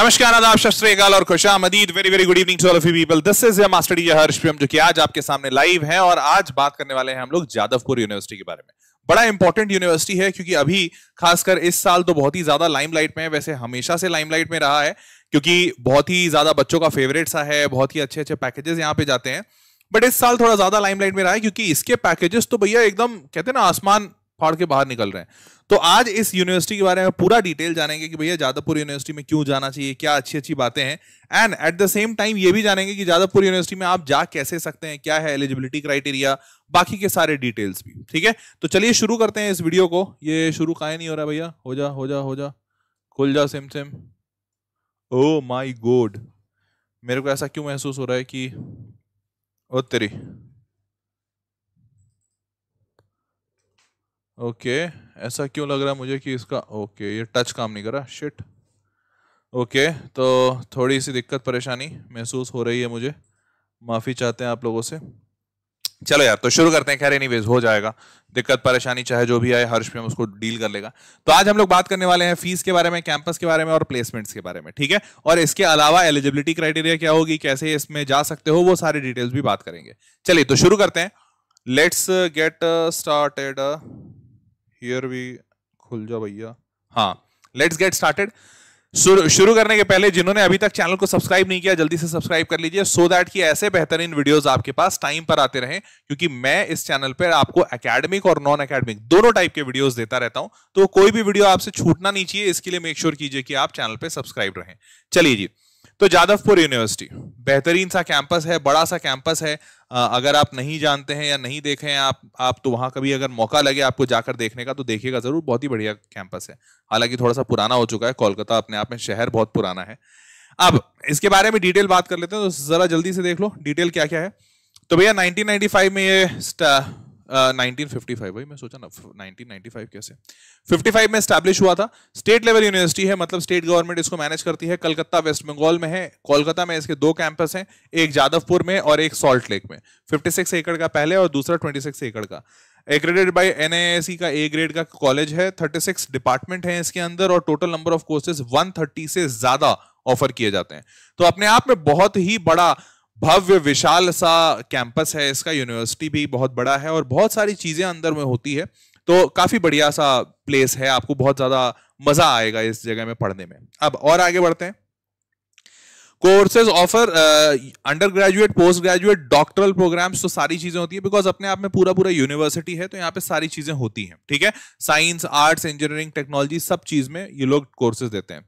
नमस्कार आदाब शस्त्रीकाल और खुशा मदीद very very good evening to all of you people this is your master D Harsh Priyam जो कि आज आपके सामने लाइव हैं और आज बात करने वाले हैं हम लोग जादवपुर यूनिवर्सिटी के बारे में बड़ा इंपॉर्टेंट यूनिवर्सिटी है क्योंकि अभी खासकर इस साल तो बहुत ही ज्यादा लाइमलाइट में है वैसे हमेशा से लाइमलाइट में रहा है क्योंकि बहुत ही ज्यादा बच्चों का फेवरेट सा है बहुत ही अच्छे अच्छे पैकेजेस यहाँ पे जाते हैं बट इस साल थोड़ा ज्यादा लाइमलाइट में रहा है क्योंकि इसके पैकेजेस तो भैया एकदम कहते हैं ना आसमान फाड़ के बाहर निकल रहे हैं तो आज इस यूनिवर्सिटी के बारे में पूरा डिटेल जानेंगे कि भैया जादवपुर यूनिवर्सिटी में क्यों जाना चाहिए क्या अच्छी अच्छी बातें हैं and at the same time ये भी जानेंगे कि जादवपुर यूनिवर्सिटी में आप जा कैसे सकते हैं क्या है एलिजिबिलिटी क्राइटेरिया बाकी के सारे डिटेल्स भी ठीक है तो चलिए शुरू करते हैं इस वीडियो को ये शुरू काहे नहीं हो रहा भैया हो जा हो जा हो जा खुल जा सेम सेम ओ माई गोड मेरे को ऐसा क्यों महसूस हो रहा है कि ओ तेरी ओके ऐसा क्यों लग रहा है मुझे कि इसका ओके ये टच काम नहीं कर रहा शिट ओके तो थोड़ी सी दिक्कत परेशानी महसूस हो रही है मुझे माफ़ी चाहते हैं आप लोगों से चलो यार तो शुरू करते हैं खैर एनी हो जाएगा दिक्कत परेशानी चाहे जो भी आए हर्ष में हम उसको डील कर लेगा तो आज हम लोग बात करने वाले हैं फीस के बारे में कैंपस के बारे में और प्लेसमेंट्स के बारे में ठीक है और इसके अलावा एलिजिबिलिटी क्राइटेरिया क्या होगी कैसे इसमें जा सकते हो वो सारी डिटेल्स भी बात करेंगे चलिए तो शुरू करते हैं लेट्स गेट स्टार्टेड हियर भी खुल जा भैया हाँ लेट्स गेट स्टार्टेड शुरू करने के पहले जिन्होंने अभी तक चैनल को सब्सक्राइब नहीं किया जल्दी से सब्सक्राइब कर लीजिए सो दैट कि ऐसे बेहतरीन वीडियोस आपके पास टाइम पर आते रहें क्योंकि मैं इस चैनल पर आपको एकेडमिक और नॉन एकेडमिक दोनों टाइप के वीडियोस देता रहता हूं तो कोई भी वीडियो आपसे छूटना नहीं चाहिए इसके लिए मेक श्योर कीजिए कि आप चैनल पर सब्सक्राइब रहें चलिए जी तो जादवपुर यूनिवर्सिटी बेहतरीन सा कैंपस है बड़ा सा कैंपस है अगर आप नहीं जानते हैं या नहीं देखे हैं आप आप तो वहां कभी अगर मौका लगे आपको जाकर देखने का तो देखिएगा ज़रूर बहुत ही बढ़िया कैंपस है हालांकि थोड़ा सा पुराना हो चुका है कोलकाता अपने आप में शहर बहुत पुराना है अब इसके बारे में डिटेल बात कर लेते हैं तो ज़रा जल्दी से देख लो डिटेल क्या क्या है तो भैया 1995 में ये भाई uh, मैं सोचा ना कैसे में स्टैब्लिश हुआ था स्टेट लेवल यूनिवर्सिटी है मतलब स्टेट गवर्नमेंट इसको मैनेज करती है कलकत्ता वेस्ट बंगाल में है कोलकाता में इसके दो कैंपस हैं एक जादवपुर में और एक सॉल्ट लेक में फिफ्टी सिक्स एकड़ का पहले और दूसरा ट्वेंटी सिक्स एकड़ का एग्रेडेड बाय एस का ए ग्रेड का कॉलेज है सिक्स डिपार्टमेंट है इसके अंदर और total number of courses thirty से ज्यादा ऑफर किए जाते हैं तो अपने आप में बहुत ही बड़ा भव्य विशाल सा कैंपस है इसका यूनिवर्सिटी भी बहुत बड़ा है और बहुत सारी चीजें अंदर में होती है तो काफी बढ़िया सा प्लेस है आपको बहुत ज्यादा मजा आएगा इस जगह में पढ़ने में अब और आगे बढ़ते हैं courses offer undergraduate postgraduate doctoral programs तो सारी चीजें होती है बिकॉज अपने आप में पूरा पूरा यूनिवर्सिटी है तो यहाँ पे सारी चीजें होती हैं ठीक है साइंस आर्ट्स इंजीनियरिंग टेक्नोलॉजी सब चीज में ये लोग कोर्सेज देते हैं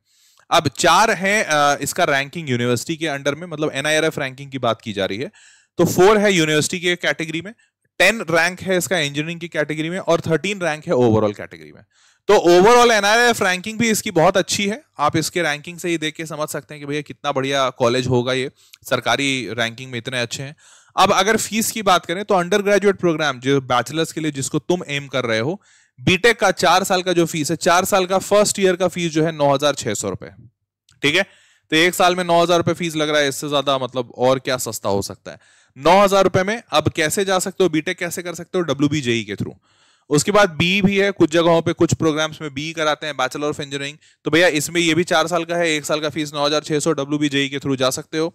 अब चार हैं इसका रैंकिंग यूनिवर्सिटी के अंडर में मतलब एनआईआरएफ रैंकिंग की बात की जा रही है तो फोर है यूनिवर्सिटी के कैटेगरी में टेन रैंक है इसका इंजीनियरिंग की कैटेगरी में और थर्टीन रैंक है ओवरऑल कैटेगरी में तो ओवरऑल एनआरएफ रैंकिंग भी इसकी बहुत अच्छी है आप इसके रैंकिंग से ही देख के समझ सकते हैं कि भैया कितना बढ़िया कॉलेज होगा ये सरकारी रैंकिंग में इतने अच्छे हैं अब अगर फीस की बात करें तो अंडर ग्रेजुएट प्रोग्राम जो बैचलर्स के लिए जिसको तुम एम कर रहे हो बीटेक का चार साल का जो फीस है चार साल का फर्स्ट ईयर का फीस जो है नौ हजार छह सौ रुपए ठीक है तो एक साल में नौ हजार रुपए फीस लग रहा है इससे ज्यादा मतलब और क्या सस्ता हो सकता है नौ हजार रुपए में अब कैसे जा सकते हो बीटेक कैसे कर सकते हो डब्ल्यू बी जेई के थ्रू उसके बाद बी भी है कुछ जगहों पे कुछ प्रोग्राम्स में बी कराते हैं बैचलर ऑफ इंजीनियरिंग तो भैया इसमें ये भी चार साल का है एक साल का फीस नौ हजार छह सौ डब्ल्यू e के थ्रू जा सकते हो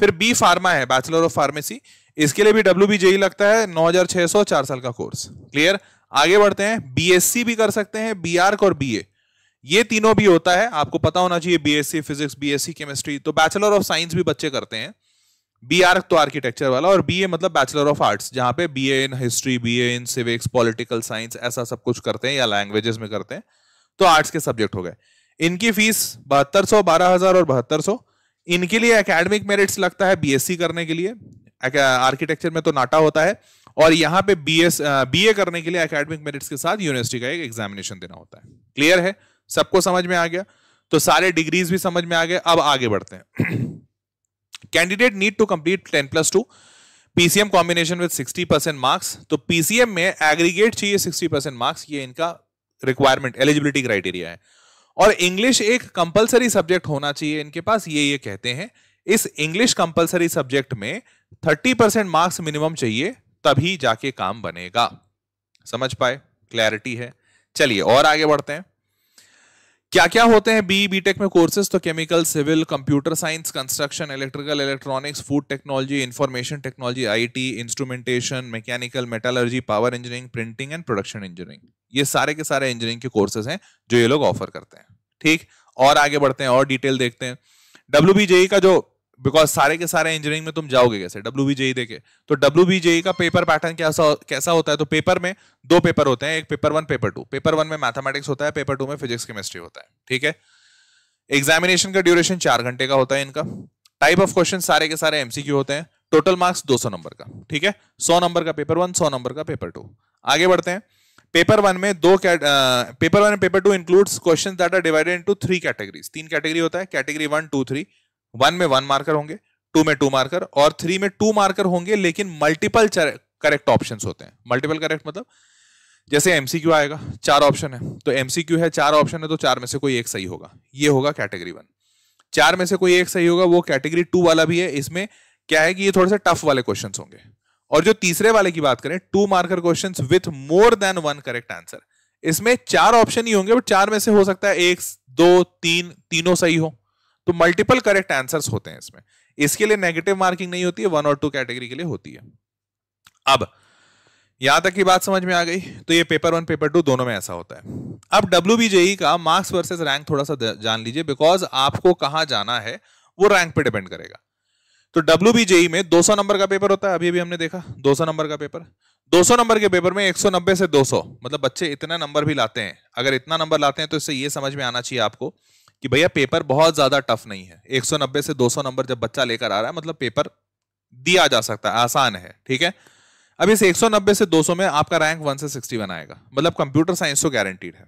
फिर बी फार्मा है बैचलर ऑफ फार्मेसी इसके लिए भी डब्ल्यू बी जेई लगता है नौ हजार छह सौ चार साल का कोर्स क्लियर आगे बढ़ते हैं बीएससी भी कर सकते हैं बी आर्क और ए ये तीनों भी होता है आपको पता होना चाहिए बीएससी फिजिक्स बीएससी केमिस्ट्री तो बैचलर ऑफ साइंस भी बच्चे करते हैं बी आर्क तो आर्किटेक्चर वाला और बीए मतलब बैचलर ऑफ आर्ट्स जहां पे BA in history BA in civics political science ऐसा सब कुछ करते हैं या लैंग्वेजेस में करते हैं तो आर्ट्स के सब्जेक्ट हो गए इनकी फीस बहत्तर सौ बारह हजार और बहत्तर सौ इनके लिए एकेडमिक मेरिट्स लगता है सी करने के लिए आर्किटेक्चर में तो नाटा होता है और यहाँ पे बी एस बी ए करने के लिए अकेडमिक मेरिट्स के साथ यूनिवर्सिटी का एक एग्जामिनेशन देना होता है क्लियर है सबको समझ में आ गया तो सारे डिग्रीज भी समझ में आ गए अब आगे बढ़ते हैं candidate need to complete ten plus two PCM combination with sixty percent marks तो पीसीएम में एग्रीगेट चाहिए सिक्सटी परसेंट मार्क्स ये इनका रिक्वायरमेंट एलिजिबिलिटी क्राइटेरिया है और इंग्लिश एक कंपलसरी सब्जेक्ट होना चाहिए इनके पास ये ये कहते हैं इस इंग्लिश कंपलसरी सब्जेक्ट में थर्टी परसेंट मार्क्स मिनिमम चाहिए तभी जाके काम बनेगा समझ पाए क्लैरिटी है चलिए और आगे बढ़ते हैं क्या क्या होते हैं बी बीटेक e में कोर्सेज तो chemical civil computer science construction electrical electronics food technology information technology IT instrumentation mechanical metallurgy power engineering printing and production engineering ये सारे के सारे इंजीनियरिंग के कोर्सेज हैं जो ये लोग ऑफर करते हैं ठीक और आगे बढ़ते हैं और डिटेल देखते हैं डब्ल्यू e का जो बिकॉज सारे के सारे इंजीनियरिंग में तुम जाओगे कैसे डब्ल्यू बी जेई देखे तो डब्ल्यू बी जेई का पेपर पैटर्न कैसा कैसा होता है तो पेपर में दो पेपर होते हैं एक paper one paper two paper one में मैथमेटिक्स होता है पेपर टू में फिजिक्स केमिस्ट्री होता है ठीक है एग्जामिनेशन का ड्यूरेशन चार घंटे का होता है इनका टाइप ऑफ क्वेश्चन सारे के सारे एमसीक्यू होते हैं टोटल मार्क्स 200 नंबर का ठीक है 100 नंबर का पेपर वन 100 नंबर का पेपर टू आगे बढ़ते हैं पेपर वन में दो paper one paper two includes question that are divided into three categories तीन कैटेगरी होता है category one two three one में वन मार्कर होंगे टू में टू मार्कर और थ्री में टू मार्कर होंगे लेकिन मल्टीपल करेक्ट ऑप्शन होते हैं मल्टीपल करेक्ट मतलब जैसे एमसीक्यू आएगा चार ऑप्शन है तो एमसीक्यू है चार ऑप्शन है तो चार में से कोई एक सही होगा ये होगा कैटेगरी वन चार में से कोई एक सही होगा वो कैटेगरी टू वाला भी है इसमें क्या है कि ये थोड़े से टफ वाले क्वेश्चंस होंगे और जो तीसरे वाले की बात करें two marker questions with more than one correct answer इसमें चार ऑप्शन ही होंगे बट चार में से हो सकता है एक दो तीन तीनों सही हो तो मल्टीपल करेक्ट आंसर्स होते हैं इसमें इसके लिए नेगेटिव मार्किंग नहीं होती है वन और टू कैटेगरी के लिए होती है अब यहां तक की बात समझ में आ गई तो ये पेपर वन पेपर टू दोनों में ऐसा होता है अब डब्ल्यू e का मार्क्स वर्सेस रैंक थोड़ा सा जान लीजिए बिकॉज आपको कहाँ जाना है वो रैंक पे डिपेंड करेगा तो डब्ल्यू e में 200 नंबर का पेपर होता है अभी अभी हमने देखा 200 नंबर का पेपर 200 नंबर के पेपर में 190 से 200 मतलब बच्चे इतना नंबर भी लाते हैं अगर इतना नंबर लाते हैं तो इससे ये समझ में आना चाहिए आपको कि भैया पेपर बहुत ज्यादा टफ नहीं है 190 से 200 नंबर जब बच्चा लेकर आ रहा है मतलब पेपर दिया जा सकता है आसान है ठीक है अब इस 190 से 200 में आपका रैंक 1 से 61 आएगा मतलब कंप्यूटर साइंस तो गारंटीड है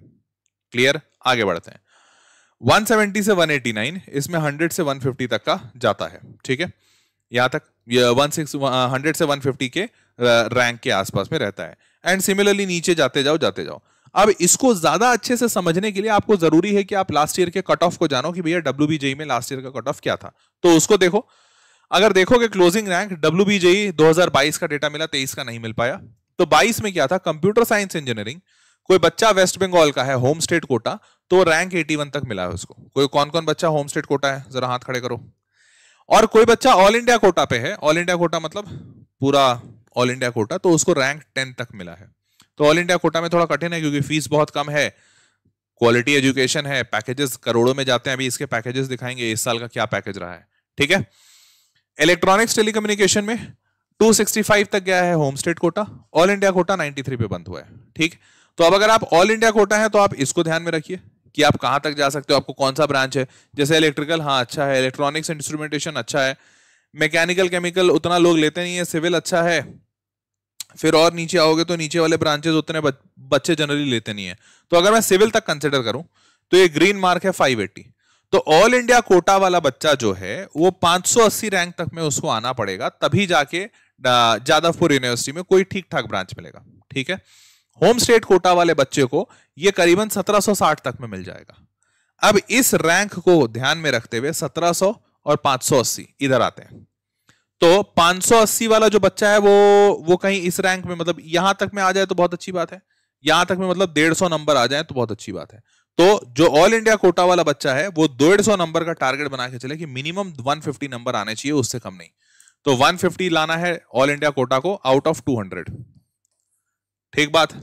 क्लियर आगे बढ़ते हैं 170 से 189 इसमें 100 से 150 तक का जाता है ठीक है यहाँ तक वन सिक्स हंड्रेड से 150 के रैंक के आसपास में रहता है एंड सिमिलरली नीचे जाते जाओ जाते जाओ अब इसको ज्यादा अच्छे से समझने के लिए आपको जरूरी है कि आप लास्ट ईयर के कट ऑफ को जानो कि भैया डब्ल्यू में लास्ट ईयर का कट ऑफ क्या था तो उसको देखो अगर देखोगे closing rank W B JEE का डेटा मिला तेईस का नहीं मिल पाया तो बाईस में क्या था कंप्यूटर साइंस इंजीनियरिंग कोई बच्चा वेस्ट बंगाल का है होम स्टेट कोटा तो रैंक 81 तक मिला है उसको कोई कौन कौन बच्चा होम स्टेट कोटा है जरा हाथ खड़े करो और कोई बच्चा ऑल इंडिया कोटा पे है ऑल इंडिया कोटा मतलब पूरा ऑल इंडिया कोटा तो उसको रैंक टेन तक मिला है तो ऑल इंडिया कोटा में थोड़ा कठिन है क्योंकि फीस बहुत कम है क्वालिटी एजुकेशन है पैकेजेस करोड़ों में जाते हैं अभी इसके पैकेजेस दिखाएंगे इस साल का क्या पैकेज रहा है ठीक है इलेक्ट्रॉनिक्स टेलीकम्युनिकेशन में 265 तक गया है home state quota all India quota 93 पे बंद हुआ है ठीक तो अब अगर आप ऑल इंडिया कोटा है तो आप इसको ध्यान में रखिए कि आप कहाँ तक जा सकते हो आपको कौन सा ब्रांच है जैसे इलेक्ट्रिकल हाँ अच्छा है इलेक्ट्रॉनिक्स इंस्ट्रूमेंटेशन अच्छा है मैकेनिकल केमिकल उतना लोग लेते नहीं है सिविल अच्छा है फिर और नीचे आओगे तो नीचे वाले ब्रांचेस उतने बच्चे जनरली लेते नहीं है तो अगर मैं सिविल तक कंसिडर करूं तो ये ग्रीन मार्क है फाइव तो ऑल इंडिया कोटा वाला बच्चा जो है वो 580 रैंक तक में उसको आना पड़ेगा तभी जाके जादवपुर यूनिवर्सिटी में कोई ठीक ठाक ब्रांच मिलेगा ठीक है होम स्टेट कोटा वाले बच्चे को ये करीबन 1760 तक में मिल जाएगा अब इस रैंक को ध्यान में रखते हुए 1700 और 580 इधर आते हैं तो 580 वाला जो बच्चा है वो वो कहीं इस रैंक में मतलब यहां तक में आ जाए तो बहुत अच्छी बात है यहां तक में मतलब डेढ़ सौ नंबर आ जाए तो बहुत अच्छी बात है तो जो ऑल इंडिया कोटा वाला बच्चा है वो डेढ़ सौ नंबर का टारगेट बना के चले कि मिनिमम 150 नंबर आने चाहिए उससे कम नहीं तो 150 लाना है ऑल इंडिया कोटा को आउट ऑफ 200 ठीक बात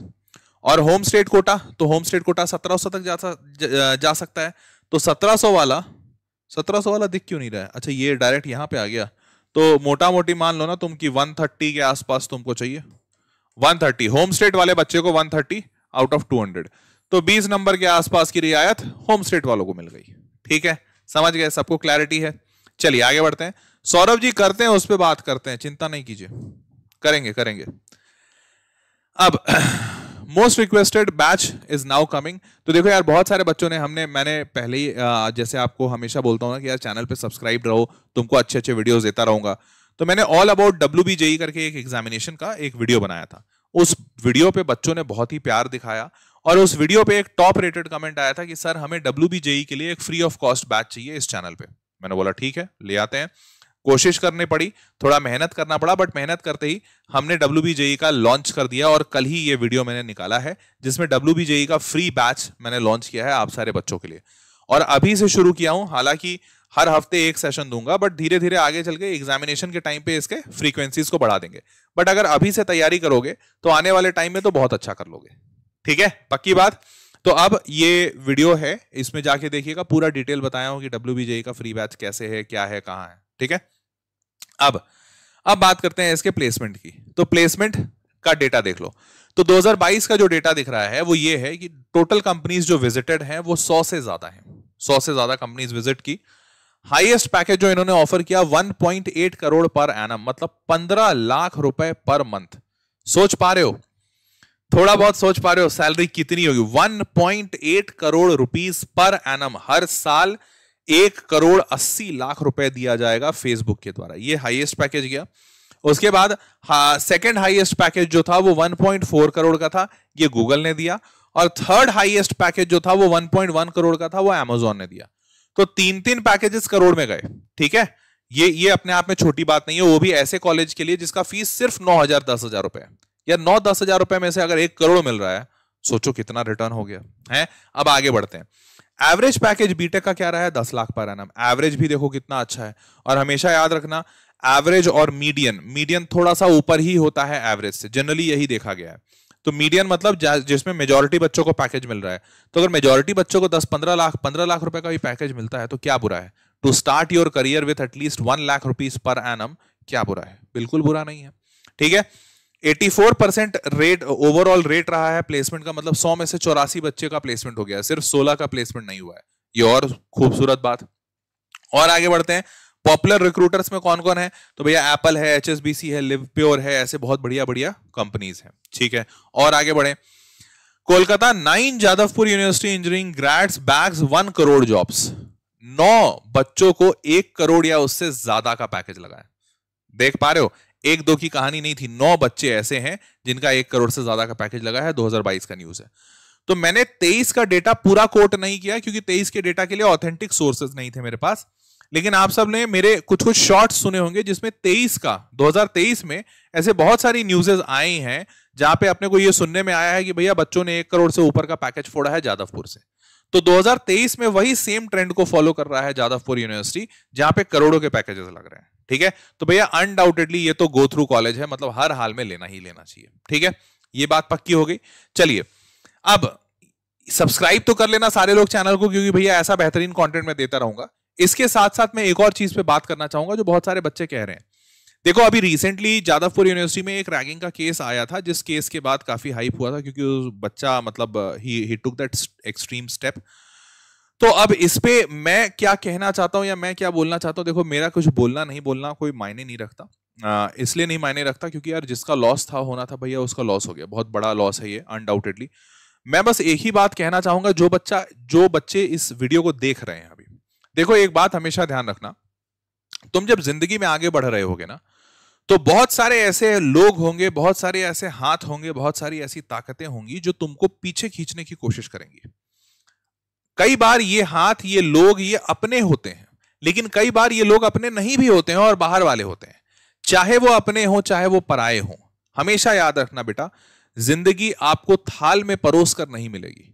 और होम स्टेट कोटा तो होम स्टेट कोटा 1700 तक जा, जा, जा सकता है तो 1700 वाला 1700 वाला दिख क्यों नहीं रहा है अच्छा ये डायरेक्ट यहां पे आ गया तो मोटा मोटी मान लो ना तुम कि 130 के आसपास तुमको चाहिए 130 होम स्टेट वाले बच्चे को 130 आउट ऑफ 200 तो 20 नंबर के आसपास की रियायत होम स्टेट वालों को मिल गई ठीक है समझ गए सबको क्लैरिटी है चलिए आगे बढ़ते हैं सौरभ जी करते हैं उस पर बात करते हैं चिंता नहीं कीजिए करेंगे करेंगे अब most requested batch is now coming तो देखो यार बहुत सारे बच्चों ने हमने मैंने पहले ही जैसे आपको हमेशा बोलता हूँ ना कि यार चैनल पे सब्सक्राइब रहो तुमको अच्छे अच्छे वीडियोस देता रहूंगा तो मैंने ऑल अबाउट डब्ल्यू करके एक एग्जामिनेशन का एक वीडियो बनाया था उस वीडियो पे बच्चों ने बहुत ही प्यार दिखाया और उस वीडियो पे एक टॉप रेटेड कमेंट आया था कि सर हमें डब्ल्यू e के लिए एक फ्री ऑफ कॉस्ट बैच चाहिए इस चैनल पे मैंने बोला ठीक है ले आते हैं कोशिश करनी पड़ी थोड़ा मेहनत करना पड़ा बट मेहनत करते ही हमने डब्ल्यू e का लॉन्च कर दिया और कल ही ये वीडियो मैंने निकाला है जिसमें डब्ल्यू e का फ्री बैच मैंने लॉन्च किया है आप सारे बच्चों के लिए और अभी से शुरू किया हूं हालांकि हर हफ्ते एक सेशन दूंगा बट धीरे धीरे आगे चल के एग्जामिनेशन के टाइम पे इसके फ्रीक्वेंसीज को बढ़ा देंगे बट अगर अभी से तैयारी करोगे तो आने वाले टाइम में तो बहुत अच्छा कर लोगे ठीक है पक्की बात तो अब ये वीडियो है इसमें जाके देखिएगा पूरा डिटेल बताया हूँ कि डब्ल्यू e का फ्री बैच कैसे है क्या है कहाँ है ठीक है अब अब बात करते हैं इसके प्लेसमेंट की तो प्लेसमेंट का डेटा देख लो तो 2022 का जो डेटा दिख रहा है वो ये है कि टोटल कंपनीज जो विजिटेड हैं वो 100 से ज्यादा हैं 100 से ज्यादा कंपनीज विजिट की हाईएस्ट पैकेज जो इन्होंने ऑफर किया 1.8 करोड़ पर एनम मतलब 15 लाख रुपए पर मंथ सोच पा रहे हो थोड़ा बहुत सोच पा रहे हो सैलरी कितनी होगी 1.8 करोड़ रुपीस पर एनम हर साल एक करोड़ अस्सी लाख रुपए दिया जाएगा फेसबुक के द्वारा ये हाईएस्ट पैकेज गया उसके बाद सेकेंड हाईएस्ट पैकेज जो था वो 1.4 करोड़ का था ये गूगल ने दिया और थर्ड हाईएस्ट पैकेज जो था वो 1.1 करोड़ का था वो एमेजोन ने दिया तो तीन तीन पैकेजेस करोड़ में गए ठीक है ये ये अपने आप में छोटी बात नहीं है वो भी ऐसे कॉलेज के लिए जिसका फीस सिर्फ नौ हजार दस हजार रुपए या नौ दस हजार रुपए में से अगर एक करोड़ मिल रहा है सोचो कितना रिटर्न हो गया है अब आगे बढ़ते हैं एवरेज पैकेज बीटेक का क्या रहा है दस लाख पर एनम एवरेज भी देखो कितना अच्छा है और हमेशा याद रखना एवरेज और मीडियन मीडियन थोड़ा सा ऊपर ही होता है एवरेज से जनरली यही देखा गया है तो मीडियन मतलब जिसमें मेजोरिटी बच्चों को पैकेज मिल रहा है तो अगर मेजोरिटी बच्चों को 10-15 लाख 15 लाख रुपए का भी पैकेज मिलता है तो क्या बुरा है to start your career with at least one lakh rupees per annum क्या बुरा है बिल्कुल बुरा नहीं है ठीक है 84 परसेंट रेट ओवरऑल रेट रहा है प्लेसमेंट का मतलब 100 में से चौरासी बच्चे का प्लेसमेंट हो गया सिर्फ 16 का प्लेसमेंट नहीं हुआ है ये और खूबसूरत बात और आगे बढ़ते हैं पॉपुलर रिक्रूटर्स में कौन कौन है तो भैया एप्पल है एच है लिव प्योर है ऐसे बहुत बढ़िया बढ़िया कंपनीज हैं ठीक है और आगे बढ़े Kolkata nine Jadavpur university engineering grads bags one crore jobs नौ बच्चों को एक करोड़ या उससे ज्यादा का पैकेज लगाया देख पा रहे हो एक दो की कहानी नहीं थी नौ बच्चे ऐसे हैं जिनका एक करोड़ से ज्यादा का पैकेज लगा है 2022 का न्यूज है तो मैंने 23 का डेटा पूरा कोट नहीं किया क्योंकि 23 के डेटा के लिए ऑथेंटिक सोर्सेज नहीं थे मेरे पास लेकिन आप सब ने मेरे कुछ कुछ शॉर्ट सुने होंगे जिसमें 23 का 2023 में ऐसे बहुत सारी न्यूजेज आई हैं जहां पे अपने को ये सुनने में आया है कि भैया बच्चों ने एक करोड़ से ऊपर का पैकेज फोड़ा है जादवपुर से तो 2023 में वही सेम ट्रेंड को फॉलो कर रहा है जादवपुर यूनिवर्सिटी जहां पे करोड़ों के पैकेजेस लग रहे हैं ठीक है तो भैया अनडाउटेडली ये तो गो थ्रू कॉलेज है मतलब हर हाल में लेना ही लेना चाहिए ठीक है ये बात पक्की हो गई चलिए अब सब्सक्राइब तो कर लेना सारे लोग चैनल को क्योंकि भैया ऐसा बेहतरीन कंटेंट मैं देता रहूंगा इसके साथ साथ मैं एक और चीज पे बात करना चाहूंगा जो बहुत सारे बच्चे कह रहे हैं देखो अभी रिसेंटली जादवपुर यूनिवर्सिटी में एक रैगिंग का केस आया था जिस केस के बाद काफी हाइप हुआ था क्योंकि बच्चा मतलब ही ही टुक दैट एक्सट्रीम स्टेप तो अब इस पे मैं क्या कहना चाहता हूं या मैं क्या बोलना चाहता हूँ देखो मेरा कुछ बोलना नहीं बोलना कोई मायने नहीं रखता इसलिए नहीं मायने रखता क्योंकि यार जिसका लॉस था होना था भैया उसका लॉस हो गया बहुत बड़ा लॉस है ये अनडाउटेडली मैं बस एक ही बात कहना चाहूंगा जो बच्चा जो बच्चे इस वीडियो को देख रहे हैं अभी देखो एक बात हमेशा ध्यान रखना तुम जब जिंदगी में आगे बढ़ रहे होगे ना तो बहुत सारे ऐसे लोग होंगे बहुत सारे ऐसे हाथ होंगे बहुत सारी ऐसी ताकतें होंगी जो तुमको पीछे खींचने की कोशिश करेंगी कई बार ये हाथ ये लोग ये अपने होते हैं लेकिन कई बार ये लोग अपने नहीं भी होते हैं और बाहर वाले होते हैं चाहे वो अपने हों चाहे वो पराए हों हमेशा याद रखना बेटा जिंदगी आपको थाल में परोस कर नहीं मिलेगी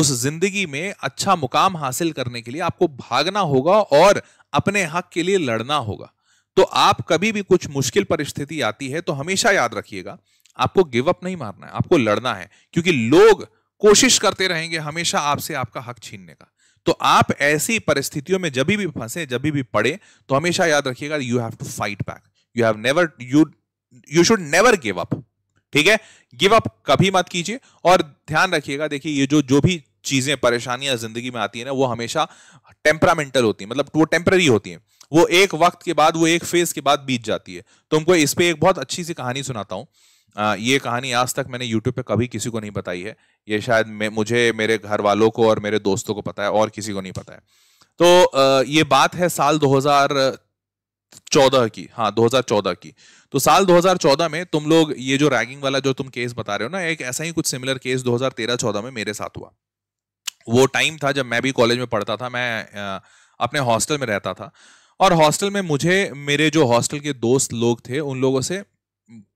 उस जिंदगी में अच्छा मुकाम हासिल करने के लिए आपको भागना होगा और अपने हक के लिए लड़ना होगा तो आप कभी भी कुछ मुश्किल परिस्थिति आती है तो हमेशा याद रखिएगा आपको गिव अप नहीं मारना है आपको लड़ना है क्योंकि लोग कोशिश करते रहेंगे हमेशा आपसे आपका हक छीनने का तो आप ऐसी परिस्थितियों में जब भी फंसे जब भी पड़े तो हमेशा याद रखिएगा you have to fight back you have never you you should never give up ठीक है गिव अप कभी मत कीजिए और ध्यान रखिएगा देखिए ये जो जो भी चीजें परेशानियां जिंदगी में आती है ना वो हमेशा टेम्परामेंटल होती है मतलब वो टेम्पररी होती है वो एक वक्त के बाद वो एक फेज के बाद बीत जाती है तो हमको इस पर एक बहुत अच्छी सी कहानी सुनाता हूँ आ, ये कहानी आज तक मैंने यूट्यूब पे कभी किसी को नहीं बताई है ये शायद मुझे मेरे घर वालों को और मेरे दोस्तों को पता है और किसी को नहीं पता है तो आ, ये बात है साल 2014 की हाँ 2014 की तो साल 2014 में तुम लोग ये जो रैगिंग वाला जो तुम केस बता रहे हो ना एक ऐसा ही कुछ सिमिलर केस 2013-14 में मेरे साथ हुआ वो टाइम था जब मैं भी कॉलेज में पढ़ता था मैं आ, अपने हॉस्टल में रहता था और हॉस्टल में मुझे मेरे जो हॉस्टल के दोस्त लोग थे उन लोगों से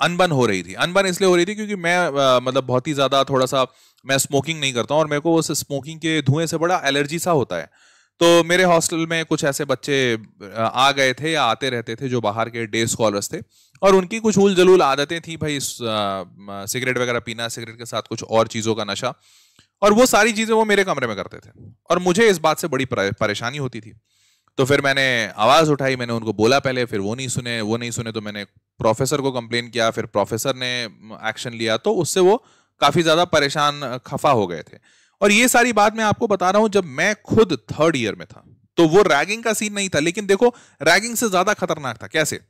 अनबन हो रही थी अनबन इसलिए हो रही थी क्योंकि मैं आ, मतलब बहुत ही ज़्यादा थोड़ा सा मैं स्मोकिंग नहीं करता हूँ और मेरे को उस स्मोकिंग के धुएं से बड़ा एलर्जी सा होता है तो मेरे हॉस्टल में कुछ ऐसे बच्चे आ गए थे या आते रहते थे जो बाहर के डे स्कॉलर्स थे और उनकी कुछ उल जलूल आदतें थी भाई सिगरेट वगैरह पीना सिगरेट के साथ कुछ और चीज़ों का नशा और वो सारी चीज़ें वो मेरे कमरे में करते थे और मुझे इस बात से बड़ी परेशानी होती थी तो फिर मैंने आवाज़ उठाई मैंने उनको बोला पहले फिर वो नहीं सुने वो नहीं सुने तो मैंने प्रोफेसर को कंप्लेन किया फिर प्रोफेसर ने एक्शन लिया तो उससे वो काफ़ी ज़्यादा परेशान खफा हो गए थे और ये सारी बात मैं आपको बता रहा हूं जब मैं खुद थर्ड ईयर में था तो वो रैगिंग का सीन नहीं था लेकिन देखो रैगिंग से ज़्यादा खतरनाक था कैसे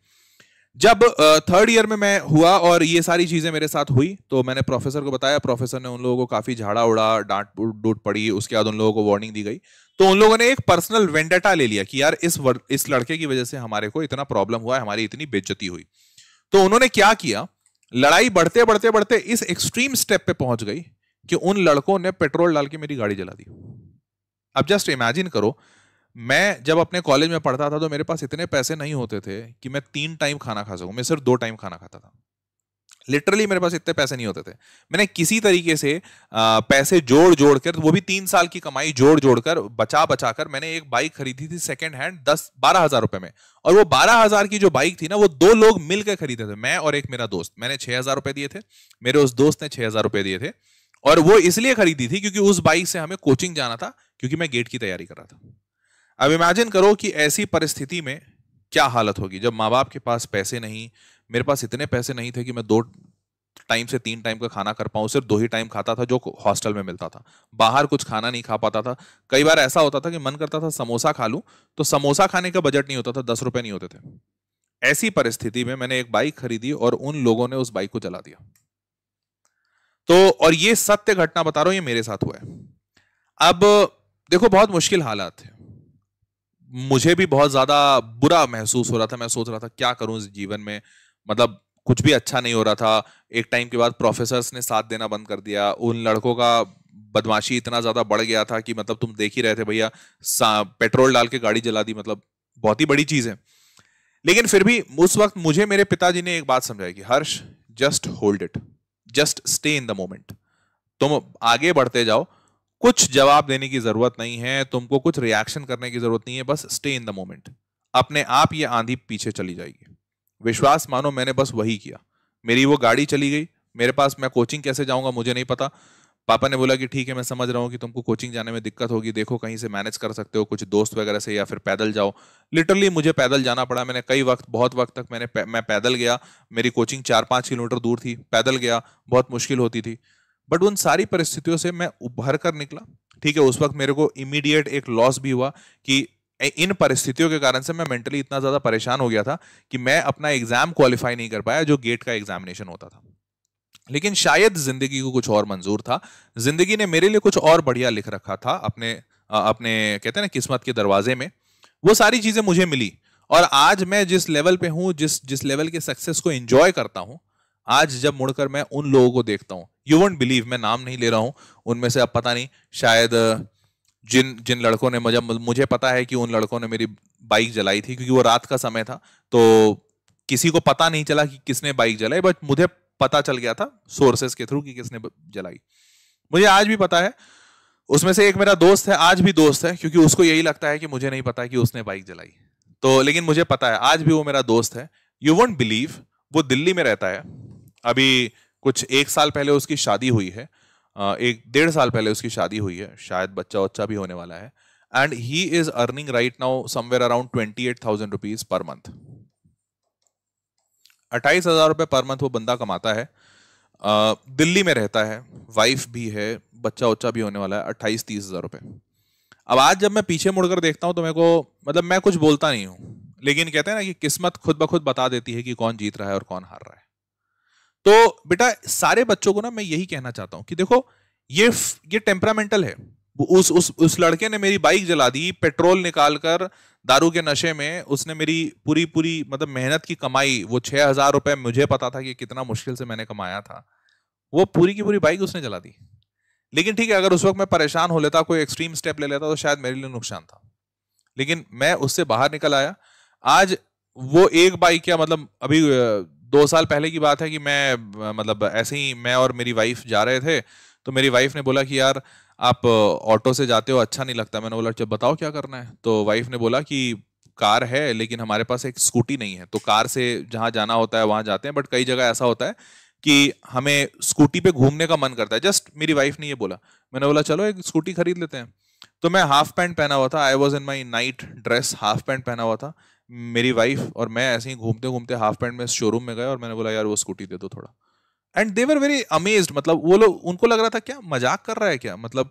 जब थर्ड ईयर में मैं हुआ और ये सारी चीज़ें मेरे साथ हुई तो मैंने प्रोफेसर को बताया प्रोफेसर ने उन लोगों को काफ़ी झाड़ा उड़ा डांट डूट पड़ी उसके बाद उन लोगों को वार्निंग दी गई तो उन लोगों ने एक पर्सनल वेंडेटा ले लिया कि यार इस वर, इस लड़के की वजह से हमारे को इतना प्रॉब्लम हुआ है हमारी इतनी बेज्जती हुई तो उन्होंने क्या किया लड़ाई बढ़ते बढ़ते बढ़ते इस एक्सट्रीम स्टेप पे पहुंच गई कि उन लड़कों ने पेट्रोल डाल के मेरी गाड़ी जला दी अब जस्ट इमेजिन करो मैं जब अपने कॉलेज में पढ़ता था तो मेरे पास इतने पैसे नहीं होते थे कि मैं तीन टाइम खाना खा सकूं मैं सिर्फ दो टाइम खाना खाता था लिटरली मेरे पास इतने पैसे नहीं होते थे मैंने किसी तरीके से पैसे जोड़ जोड़ कर वो भी तीन साल की कमाई जोड़ जोड़ कर बचा बचा कर मैंने एक बाइक खरीदी थी सेकेंड हैंड दस बारह हजार रुपए में और वो बारह हजार की जो बाइक थी ना वो दो लोग मिलकर खरीदे थे मैं और एक मेरा दोस्त मैंने छह हजार रुपए दिए थे मेरे उस दोस्त ने छह हजार रुपए दिए थे और वो इसलिए खरीदी थी क्योंकि उस बाइक से हमें कोचिंग जाना था क्योंकि मैं गेट की तैयारी कर रहा था अब इमेजिन करो कि ऐसी परिस्थिति में क्या हालत होगी जब माँ बाप के पास पैसे नहीं मेरे पास इतने पैसे नहीं थे कि मैं दो टाइम से तीन टाइम का खाना कर पाऊँ सिर्फ दो ही टाइम खाता था जो हॉस्टल में मिलता था बाहर कुछ खाना नहीं खा पाता था कई बार ऐसा होता था कि मन करता था समोसा खा लूँ तो समोसा खाने का बजट नहीं होता था दस रुपये नहीं होते थे ऐसी परिस्थिति में मैंने एक बाइक खरीदी और उन लोगों ने उस बाइक को चला दिया तो और ये सत्य घटना बता रहा हूं ये मेरे साथ हुआ है अब देखो बहुत मुश्किल हालात थे मुझे भी बहुत ज़्यादा बुरा महसूस हो रहा था मैं सोच रहा था क्या करूं इस जीवन में मतलब कुछ भी अच्छा नहीं हो रहा था एक टाइम के बाद प्रोफेसर्स ने साथ देना बंद कर दिया उन लड़कों का बदमाशी इतना ज़्यादा बढ़ गया था कि मतलब तुम देख ही रहे थे भैया पेट्रोल डाल के गाड़ी जला दी मतलब बहुत ही बड़ी चीज़ है लेकिन फिर भी उस वक्त मुझे मेरे पिताजी ने एक बात समझाई कि Harsh just hold it just stay in the moment तुम आगे बढ़ते जाओ कुछ जवाब देने की जरूरत नहीं है तुमको कुछ रिएक्शन करने की जरूरत नहीं है बस स्टे इन द मोमेंट अपने आप ये आंधी पीछे चली जाएगी विश्वास मानो मैंने बस वही किया मेरी वो गाड़ी चली गई मेरे पास मैं कोचिंग कैसे जाऊँगा मुझे नहीं पता पापा ने बोला कि ठीक है मैं समझ रहा हूँ कि तुमको कोचिंग जाने में दिक्कत होगी देखो कहीं से मैनेज कर सकते हो कुछ दोस्त वगैरह से या फिर पैदल जाओ लिटरली मुझे पैदल जाना पड़ा मैंने कई वक्त बहुत वक्त तक मैंने पै, मैं पैदल गया मेरी कोचिंग चार पाँच किलोमीटर दूर थी पैदल गया बहुत मुश्किल होती थी बट उन सारी परिस्थितियों से मैं उभर कर निकला ठीक है उस वक्त मेरे को इमीडिएट एक लॉस भी हुआ कि इन परिस्थितियों के कारण से मैं मेंटली इतना ज्यादा परेशान हो गया था कि मैं अपना एग्जाम क्वालिफाई नहीं कर पाया जो गेट का एग्जामिनेशन होता था लेकिन शायद जिंदगी को कुछ और मंजूर था जिंदगी ने मेरे लिए कुछ और बढ़िया लिख रखा था अपने अपने कहते हैं ना किस्मत के दरवाजे में वो सारी चीजें मुझे मिली और आज मैं जिस लेवल पे हूं जिस जिस लेवल के सक्सेस को एंजॉय करता हूँ आज जब मुड़कर मैं उन लोगों को देखता हूं यू वोंट बिलीव मैं नाम नहीं ले रहा हूं उनमें से अब पता नहीं शायद जिन जिन लड़कों ने मुझे मुझे पता है कि उन लड़कों ने मेरी बाइक जलाई थी क्योंकि वो रात का समय था तो किसी को पता नहीं चला कि किसने बाइक जलाई बट मुझे पता चल गया था सोर्सेस के थ्रू कि किसने जलाई मुझे आज भी पता है उसमें से एक मेरा दोस्त है आज भी दोस्त है क्योंकि उसको यही लगता है कि मुझे नहीं पता कि उसने बाइक जलाई तो लेकिन मुझे पता है आज भी वो मेरा दोस्त है यू वोंट बिलीव वो दिल्ली में रहता है अभी कुछ एक साल पहले उसकी शादी हुई है एक डेढ़ साल पहले उसकी शादी हुई है शायद बच्चा वच्चा भी होने वाला है and he is earning right now somewhere around twenty eight thousand rupees per month अट्ठाईस हजार रुपये पर मंथ वो बंदा कमाता है दिल्ली में रहता है वाइफ भी है बच्चा उच्चा भी होने वाला है अट्ठाईस तीस हजार रुपये अब आज जब मैं पीछे मुड़कर देखता हूँ तो मेरे को मतलब मैं कुछ बोलता नहीं हूँ लेकिन कहते हैं ना कि किस्मत खुद ब खुद बता देती है कि कौन जीत रहा है और कौन हार रहा है तो बेटा सारे बच्चों को ना मैं यही कहना चाहता हूं कि देखो ये ये टेम्परामेंटल है उस उस उस लड़के ने मेरी बाइक जला दी पेट्रोल निकालकर दारू के नशे में उसने मेरी पूरी पूरी मतलब मेहनत की कमाई वो छह हजार रुपए मुझे पता था कि कितना मुश्किल से मैंने कमाया था वो पूरी की पूरी बाइक उसने जला दी लेकिन ठीक है अगर उस वक्त मैं परेशान हो लेता कोई एक्सट्रीम स्टेप ले लेता तो शायद मेरे लिए नुकसान था लेकिन मैं उससे बाहर निकल आया आज वो एक बाइक या मतलब अभी दो साल पहले की बात है कि मैं मतलब ऐसे ही मैं और मेरी वाइफ जा रहे थे तो मेरी वाइफ ने बोला कि यार आप ऑटो से जाते हो अच्छा नहीं लगता मैंने बोला जब बताओ क्या करना है तो वाइफ ने बोला कि कार है लेकिन हमारे पास एक स्कूटी नहीं है तो कार से जहाँ जाना होता है वहाँ जाते हैं बट कई जगह ऐसा होता है कि हमें स्कूटी पे घूमने का मन करता है जस्ट मेरी वाइफ ने ये बोला मैंने बोला चलो एक स्कूटी खरीद लेते हैं तो मैं हाफ पैंट पहना हुआ था I was in my night dress half pant पहना हुआ था मेरी वाइफ और मैं ऐसे ही घूमते घूमते हाफ पैंट में शोरूम में गए और मैंने बोला यार वो स्कूटी दे दो थोड़ा एंड देवर वेरी अमेज मतलब वो लोग उनको लग रहा था क्या मजाक कर रहा है क्या मतलब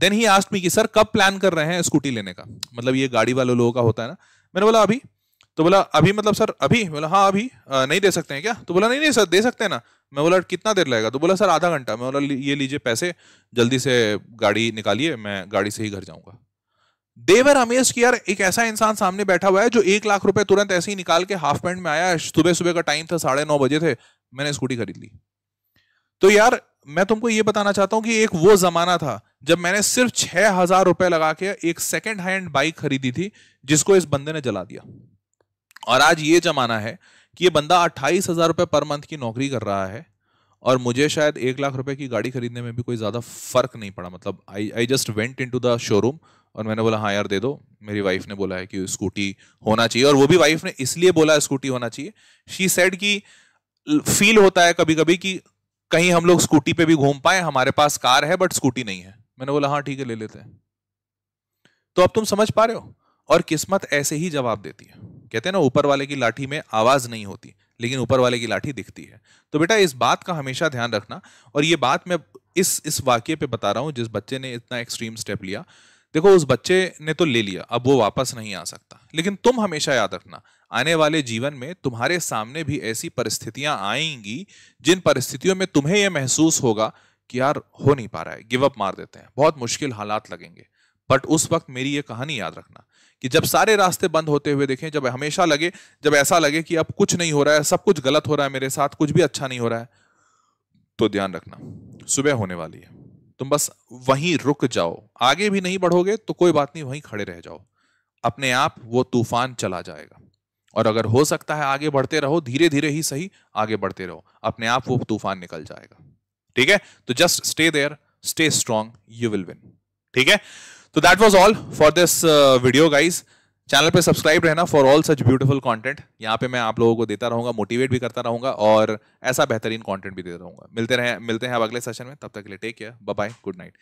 देन ही आस्ट मी कि सर कब प्लान कर रहे हैं स्कूटी लेने का मतलब ये गाड़ी वाले लोगों का होता है ना मैंने बोला अभी तो बोला अभी मतलब सर अभी बोला हाँ अभी आ, नहीं दे सकते हैं क्या तो बोला नहीं नहीं सर दे सकते हैं ना मैं बोला कितना देर लगेगा तो बोला सर आधा घंटा मैं बोला ये लीजिए पैसे जल्दी से गाड़ी निकालिए मैं गाड़ी से ही घर जाऊँगा देवर अमेज कि यार एक ऐसा इंसान सामने बैठा हुआ है जो एक लाख रुपए तुरंत ऐसे ही निकाल के हाफ पैंट में आया सुबह सुबह का टाइम था साढ़े नौ बजे थे मैंने स्कूटी खरीद ली तो यार मैं तुमको ये बताना चाहता हूँ कि एक वो जमाना था जब मैंने सिर्फ छह हजार रुपए लगा के एक सेकेंड हैंड बाइक खरीदी थी जिसको इस बंदे ने जला दिया और आज ये जमाना है कि ये बंदा अट्ठाईस हजार रुपये पर मंथ की नौकरी कर रहा है और मुझे शायद एक लाख रुपए की गाड़ी खरीदने में भी कोई ज्यादा फर्क नहीं पड़ा मतलब I I just went in the showroom और मैंने बोला हाँ यार दे दो मेरी वाइफ ने बोला है कि स्कूटी होना चाहिए और वो भी वाइफ ने इसलिए बोला स्कूटी होना चाहिए शी सेड कि फील होता है कभी कभी कि कहीं हम लोग स्कूटी पे भी घूम पाए हमारे पास कार है बट स्कूटी नहीं है मैंने बोला हाँ ठीक है ले लेते हैं तो अब तुम समझ पा रहे हो और किस्मत ऐसे ही जवाब देती है कहते हैं ना ऊपर वाले की लाठी में आवाज नहीं होती लेकिन ऊपर वाले की लाठी दिखती है तो बेटा इस बात का हमेशा ध्यान रखना और ये बात मैं इस इस वाक्य पे बता रहा हूं जिस बच्चे ने इतना एक्सट्रीम स्टेप लिया देखो उस बच्चे ने तो ले लिया अब वो वापस नहीं आ सकता लेकिन तुम हमेशा याद रखना आने वाले जीवन में तुम्हारे सामने भी ऐसी परिस्थितियां आएंगी जिन परिस्थितियों में तुम्हें यह महसूस होगा कि यार हो नहीं पा रहा है गिव अप मार देते हैं बहुत मुश्किल हालात लगेंगे बट उस वक्त मेरी ये कहानी याद रखना कि जब सारे रास्ते बंद होते हुए देखें जब हमेशा लगे जब ऐसा लगे कि अब कुछ नहीं हो रहा है सब कुछ गलत हो रहा है मेरे साथ कुछ भी अच्छा नहीं हो रहा है तो ध्यान रखना सुबह होने वाली है तुम बस वहीं रुक जाओ आगे भी नहीं बढ़ोगे तो कोई बात नहीं वहीं खड़े रह जाओ अपने आप वो तूफान चला जाएगा और अगर हो सकता है आगे बढ़ते रहो धीरे धीरे ही सही आगे बढ़ते रहो अपने आप वो तूफान निकल जाएगा ठीक है तो just stay there stay strong you will win ठीक है तो that was all for this video guys channel पे सब्सक्राइब रहना for all such beautiful content यहाँ पे मैं आप लोगों को देता रहूँगा मोटिवेट भी करता रहूँगा और ऐसा बेहतरीन कंटेंट भी देता रहूँगा मिलते रहे मिलते हैं अब अगले सेशन में तब तक के लिए take care bye good night